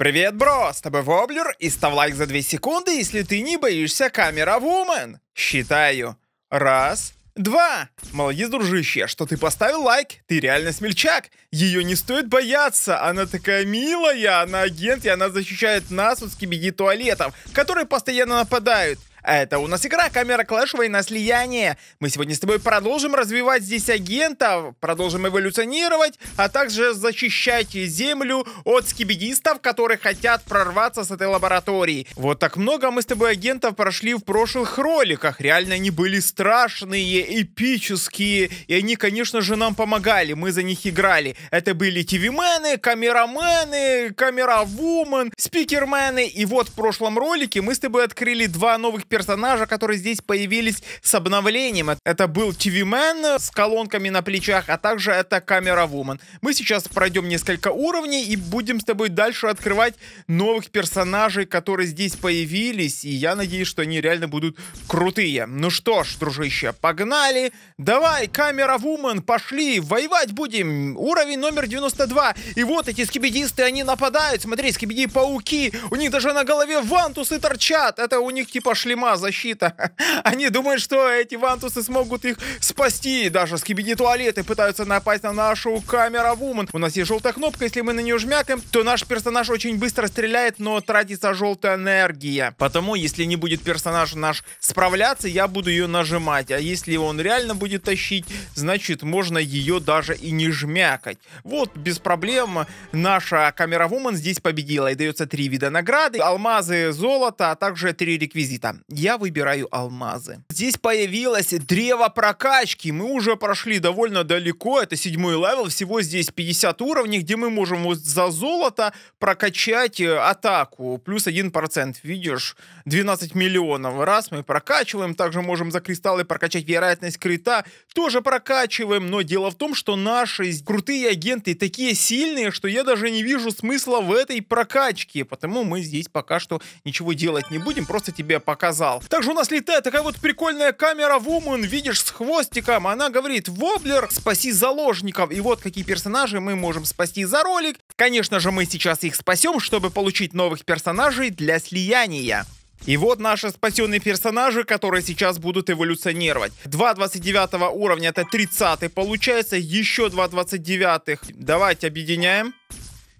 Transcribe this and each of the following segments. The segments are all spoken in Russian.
Привет, бро! С тобой Воблер, и став лайк за 2 секунды, если ты не боишься камера Вумен. Считаю. Раз, два. Молодец, дружище, что ты поставил лайк. Ты реально смельчак. Ее не стоит бояться. Она такая милая, она агент, и она защищает нас от скибиди туалетов, которые постоянно нападают. Это у нас игра «Камера Clash Война слияние». Мы сегодня с тобой продолжим развивать здесь агента, продолжим эволюционировать, а также защищать землю от скибидистов, которые хотят прорваться с этой лаборатории. Вот так много мы с тобой агентов прошли в прошлых роликах. Реально они были страшные, эпические, и они, конечно же, нам помогали, мы за них играли. Это были ТВ-мены, камерамены, камеравумен, спикермены. И вот в прошлом ролике мы с тобой открыли два новых персонажа, которые здесь появились с обновлением. Это был TV-Man с колонками на плечах, а также это Камера Вумен. Мы сейчас пройдем несколько уровней и будем с тобой дальше открывать новых персонажей, которые здесь появились. И я надеюсь, что они реально будут крутые. Ну что ж, дружище, погнали. Давай, Камера Вумен, пошли, воевать будем. Уровень номер 92. И вот эти скибидисты, они нападают. Смотри, скибиди-пауки. У них даже на голове вантусы торчат. Это у них типа шлем тьма, защита. Они думают, что эти вантусы смогут их спасти. Даже скибиди туалеты пытаются напасть на нашу камера вумен. У нас есть желтая кнопка, если мы на нее жмякаем, то наш персонаж очень быстро стреляет, но тратится желтая энергия. Потому, если не будет персонаж наш справляться, я буду ее нажимать. А если он реально будет тащить, значит можно ее даже и не жмякать. Вот, без проблем, наша камера вумен здесь победила. И дается три вида награды, алмазы, золото, а также три реквизита. Я выбираю алмазы. Здесь появилось древо прокачки. Мы уже прошли довольно далеко. Это седьмой левел. Всего здесь 50 уровней, где мы можем вот за золото прокачать э, атаку. Плюс 1%. Видишь, 12 миллионов раз мы прокачиваем. Также можем за кристаллы прокачать вероятность крита. Тоже прокачиваем. Но дело в том, что наши крутые агенты такие сильные, что я даже не вижу смысла в этой прокачке. Потому мы здесь пока что ничего делать не будем. Просто тебе показываем сказал. Также у нас летает такая вот прикольная камера Вумен, видишь, с хвостиком. Она говорит, Воблер, спаси заложников. И вот какие персонажи мы можем спасти за ролик. Конечно же, мы сейчас их спасем, чтобы получить новых персонажей для слияния. И вот наши спасенные персонажи, которые сейчас будут эволюционировать. 2 29 уровня, это 30 получается, еще два 29 -х. Давайте объединяем.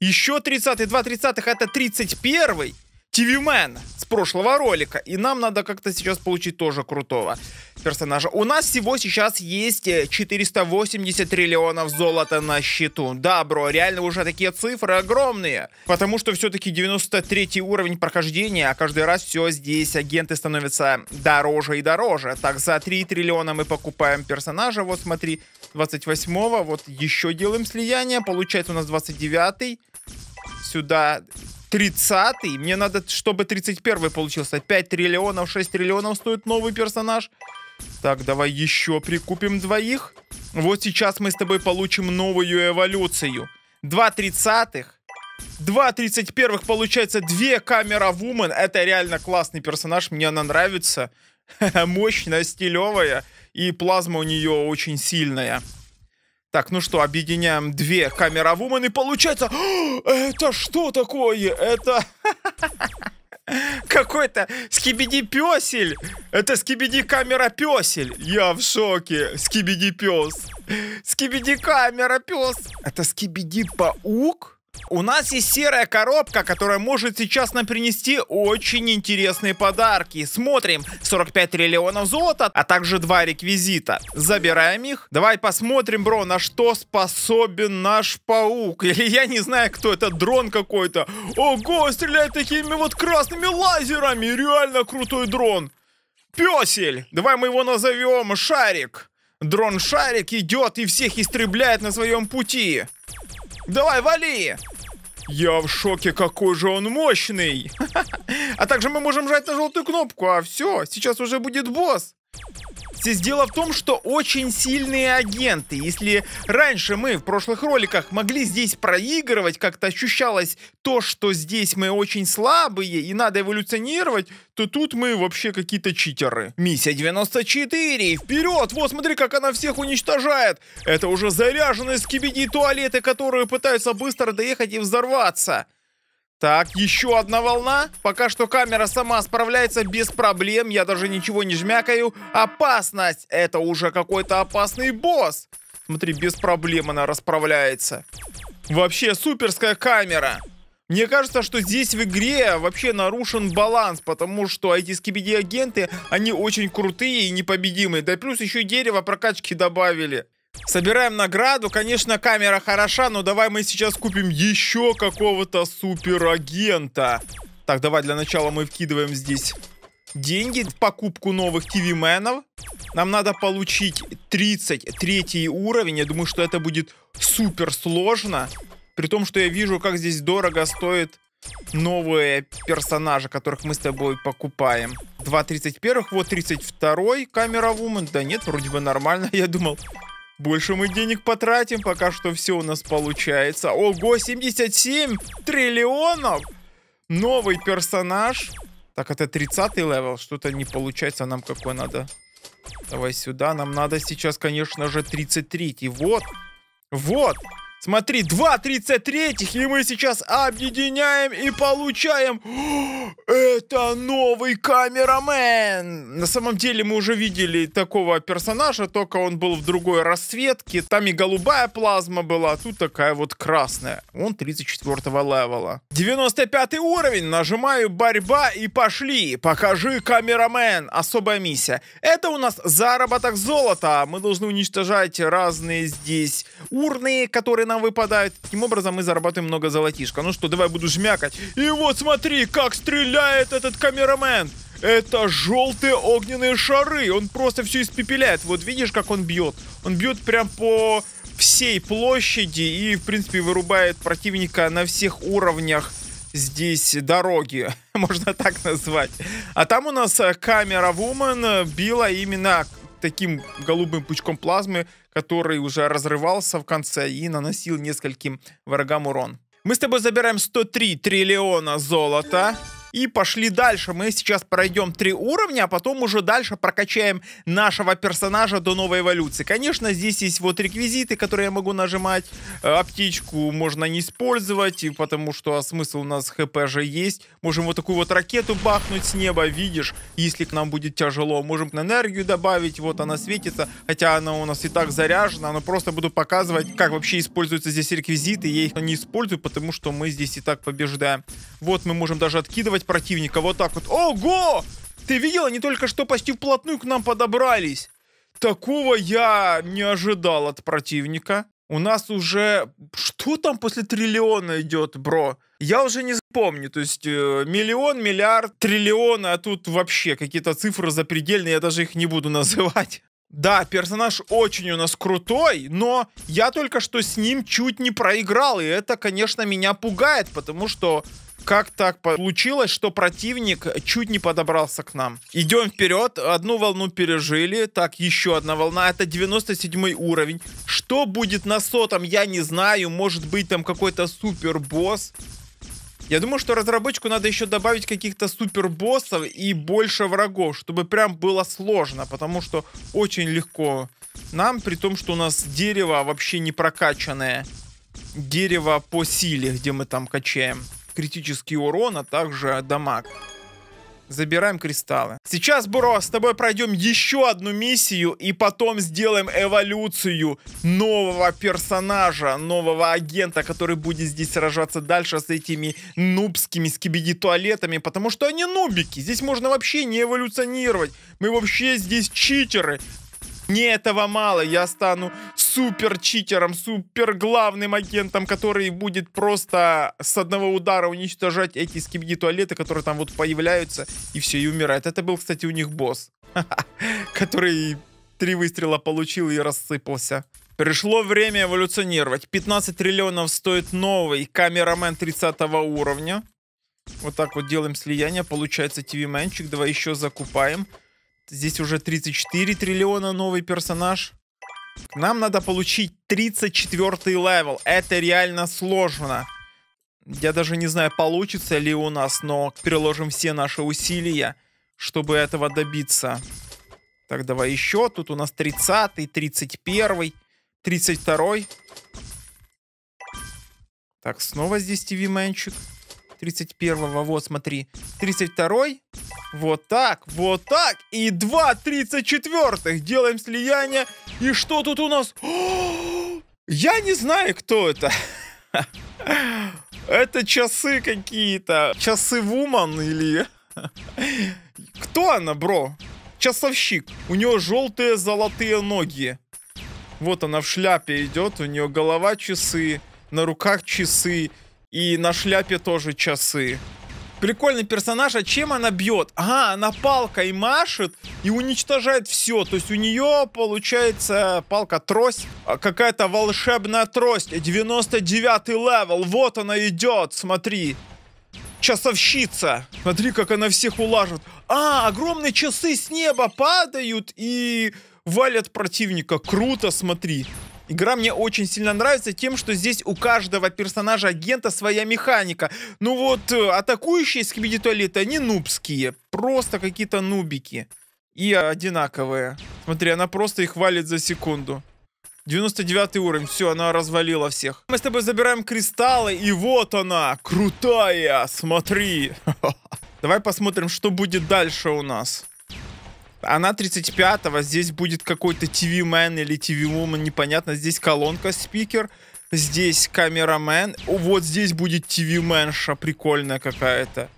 Еще 30 два 30 это 31 -й. TV Man с прошлого ролика. И нам надо как-то сейчас получить тоже крутого персонажа. У нас всего сейчас есть 480 э, триллионов золота на счету. Да, бро, реально уже такие цифры огромные. Потому что все-таки 93 уровень прохождения, а каждый раз все здесь агенты становятся дороже и дороже. Так, за 3 триллиона мы покупаем персонажа. Вот смотри, 28-го. Вот еще делаем слияние. Получается у нас 29 -й сюда 30-й. Мне надо, чтобы 31-й получился. 5 триллионов, 6 триллионов стоит новый персонаж. Так, давай еще прикупим двоих. Вот сейчас мы с тобой получим новую эволюцию. Два тридцатых. Два тридцать первых, получается, две камера вумен. Это реально классный персонаж, мне она нравится. Мощная, стилевая, и плазма у нее очень сильная. Так, ну что, объединяем две камера вумен и получается... Это что такое? Это... Какой-то скибиди песель. Это скибиди камера песель. Я в шоке. Скибиди пес. Скибиди камера пес. Это скибиди паук? У нас есть серая коробка, которая может сейчас нам принести очень интересные подарки. Смотрим. 45 триллионов золота, а также два реквизита. Забираем их. Давай посмотрим, бро, на что способен наш паук. Или я не знаю, кто это, дрон какой-то. Ого, стреляет такими вот красными лазерами. Реально крутой дрон. Песель. Давай мы его назовем Шарик. Дрон-шарик идет и всех истребляет на своем пути. Давай, вали! Я в шоке, какой же он мощный! А также мы можем жать на желтую кнопку, а все, сейчас уже будет босс! Дело в том, что очень сильные агенты. Если раньше мы в прошлых роликах могли здесь проигрывать, как-то ощущалось то, что здесь мы очень слабые и надо эволюционировать, то тут мы вообще какие-то читеры. Миссия 94, вперед! Вот смотри, как она всех уничтожает! Это уже заряженные скибиди туалеты, которые пытаются быстро доехать и взорваться. Так, еще одна волна. Пока что камера сама справляется без проблем. Я даже ничего не жмякаю. Опасность! Это уже какой-то опасный босс. Смотри, без проблем она расправляется. Вообще суперская камера. Мне кажется, что здесь в игре вообще нарушен баланс, потому что эти скибиди-агенты, они очень крутые и непобедимые. Да плюс еще дерево прокачки добавили. Собираем награду. Конечно, камера хороша, но давай мы сейчас купим еще какого-то суперагента. Так, давай для начала мы вкидываем здесь деньги в покупку новых ТВ-менов. Нам надо получить 33 уровень. Я думаю, что это будет супер сложно. При том, что я вижу, как здесь дорого стоит новые персонажи, которых мы с тобой покупаем. 2 31 вот 32 камера вумен. Да нет, вроде бы нормально, я думал. Больше мы денег потратим, пока что все у нас получается. Ого, 77 триллионов! Новый персонаж. Так, это 30 левел. Что-то не получается а нам какой надо. Давай сюда. Нам надо сейчас, конечно же, 33. -й. Вот. Вот. Смотри, 2 33-х, и мы сейчас объединяем и получаем... Это новый камерамен! На самом деле мы уже видели такого персонажа, только он был в другой расцветке. Там и голубая плазма была, а тут такая вот красная. Он 34-го левела. 95 уровень, нажимаю борьба и пошли. Покажи камерамен, особая миссия. Это у нас заработок золота. Мы должны уничтожать разные здесь урны, которые нам нам выпадает. Таким образом мы зарабатываем много золотишка. Ну что, давай буду жмякать. И вот смотри, как стреляет этот камерамен. Это желтые огненные шары. Он просто все испепеляет. Вот видишь, как он бьет? Он бьет прям по всей площади и, в принципе, вырубает противника на всех уровнях здесь дороги, можно так назвать. А там у нас э, камера Woman э, била именно таким голубым пучком плазмы, который уже разрывался в конце и наносил нескольким врагам урон. Мы с тобой забираем 103 триллиона золота и пошли дальше. Мы сейчас пройдем три уровня, а потом уже дальше прокачаем нашего персонажа до новой эволюции. Конечно, здесь есть вот реквизиты, которые я могу нажимать. Э, аптечку можно не использовать, потому что а, смысл у нас хп же есть. Можем вот такую вот ракету бахнуть с неба, видишь, если к нам будет тяжело. Можем энергию добавить, вот она светится, хотя она у нас и так заряжена, но просто буду показывать, как вообще используются здесь реквизиты. Я их не использую, потому что мы здесь и так побеждаем. Вот мы можем даже откидывать противника вот так вот. Ого! Ты видел, они только что почти вплотную к нам подобрались. Такого я не ожидал от противника. У нас уже... Что там после триллиона идет, бро? Я уже не помню. То есть э, миллион, миллиард, триллион, а тут вообще какие-то цифры запредельные, я даже их не буду называть. Да, персонаж очень у нас крутой, но я только что с ним чуть не проиграл, и это, конечно, меня пугает, потому что как так получилось, что противник чуть не подобрался к нам. Идем вперед, одну волну пережили, так, еще одна волна, это 97 уровень. Что будет на сотом, я не знаю, может быть там какой-то супер босс. Я думаю, что разработчику надо еще добавить каких-то супер боссов и больше врагов, чтобы прям было сложно, потому что очень легко нам, при том, что у нас дерево вообще не прокачанное. Дерево по силе, где мы там качаем критический урон, а также дамаг. Забираем кристаллы. Сейчас, Бро, с тобой пройдем еще одну миссию и потом сделаем эволюцию нового персонажа, нового агента, который будет здесь сражаться дальше с этими нубскими скибиди-туалетами, потому что они нубики. Здесь можно вообще не эволюционировать. Мы вообще здесь читеры. Мне этого мало, я стану супер читером, супер главным агентом, который будет просто с одного удара уничтожать эти скибди туалеты, которые там вот появляются, и все, и умирают. Это был, кстати, у них босс, который три выстрела получил и рассыпался. Пришло время эволюционировать. 15 триллионов стоит новый камерамен 30 уровня. Вот так вот делаем слияние. Получается TV-менчик. Давай еще закупаем. Здесь уже 34 триллиона новый персонаж. Нам надо получить 34 левел. Это реально сложно. Я даже не знаю, получится ли у нас, но приложим все наши усилия, чтобы этого добиться. Так, давай еще. Тут у нас 30, 31, 32. Так, снова здесь TV-менчик. 31-го, вот смотри. 32-й. Вот так, вот так. И два 34-х. Делаем слияние. И что тут у нас? я не знаю, кто это. Это часы какие-то. Часы Вуман или... Кто она, бро? Часовщик. У нее желтые золотые ноги. Вот она в шляпе идет, у нее голова часы, на руках часы. И на шляпе тоже часы. Прикольный персонаж, а чем она бьет? Ага, она палкой машет и уничтожает все. То есть у нее получается палка-трость, а какая-то волшебная трость. 99 левел, вот она идет, смотри. Часовщица. Смотри, как она всех улажит. А, огромные часы с неба падают и валят противника. Круто, смотри. Игра мне очень сильно нравится тем, что здесь у каждого персонажа агента своя механика. Ну вот, э, атакующие скибиди туалета, они нубские. Просто какие-то нубики. И одинаковые. Смотри, она просто их валит за секунду. 99 уровень, все, она развалила всех. Мы с тобой забираем кристаллы, и вот она, крутая, смотри. Давай посмотрим, что будет дальше у нас. Она 35-го, здесь будет какой-то tv мен или TV-woman, непонятно. Здесь колонка, спикер. Здесь камерамен. Вот здесь будет TV-менша прикольная какая-то.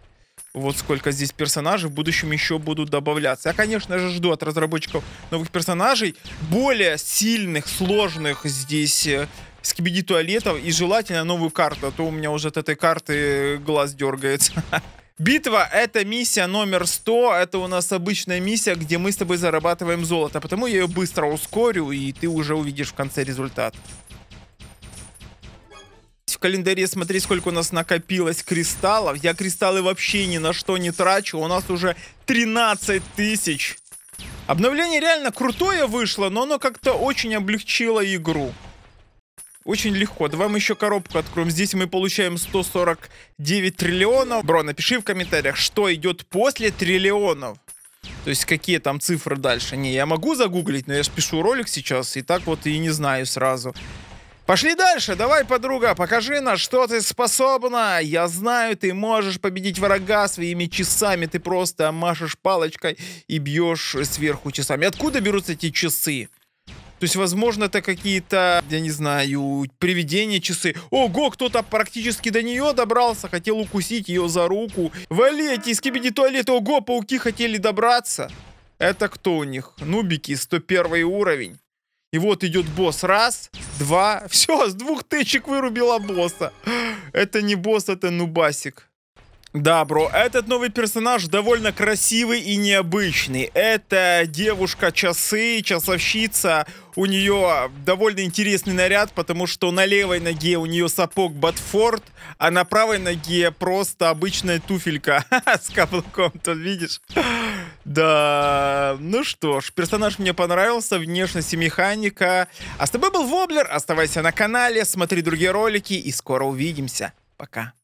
Вот сколько здесь персонажей в будущем еще будут добавляться. Я, конечно же, жду от разработчиков новых персонажей. Более сильных, сложных здесь э, скибиди туалетов и желательно новую карту, а то у меня уже от этой карты глаз дергается. Битва — это миссия номер 100, это у нас обычная миссия, где мы с тобой зарабатываем золото, потому я ее быстро ускорю, и ты уже увидишь в конце результат. В календаре смотри, сколько у нас накопилось кристаллов. Я кристаллы вообще ни на что не трачу, у нас уже 13 тысяч. Обновление реально крутое вышло, но оно как-то очень облегчило игру. Очень легко. Давай мы еще коробку откроем. Здесь мы получаем 149 триллионов. Бро, напиши в комментариях, что идет после триллионов. То есть какие там цифры дальше. Не, я могу загуглить, но я спешу ролик сейчас. И так вот и не знаю сразу. Пошли дальше, давай, подруга, покажи на что ты способна. Я знаю, ты можешь победить врага своими часами. Ты просто машешь палочкой и бьешь сверху часами. Откуда берутся эти часы? То есть, возможно, это какие-то, я не знаю, привидения часы. Ого, кто-то практически до нее добрался, хотел укусить ее за руку. Валете, из кибиди туалета, ого, пауки хотели добраться. Это кто у них? Нубики, 101 уровень. И вот идет босс. Раз, два. Все, с двух тычек вырубила босса. Это не босс, это нубасик. Да, бро, этот новый персонаж довольно красивый и необычный. Это девушка-часы, часовщица. У нее довольно интересный наряд, потому что на левой ноге у нее сапог Батфорд, а на правой ноге просто обычная туфелька с каблуком, Ты видишь? Да, ну что ж, персонаж мне понравился, внешность и механика. А с тобой был Воблер, оставайся на канале, смотри другие ролики и скоро увидимся. Пока.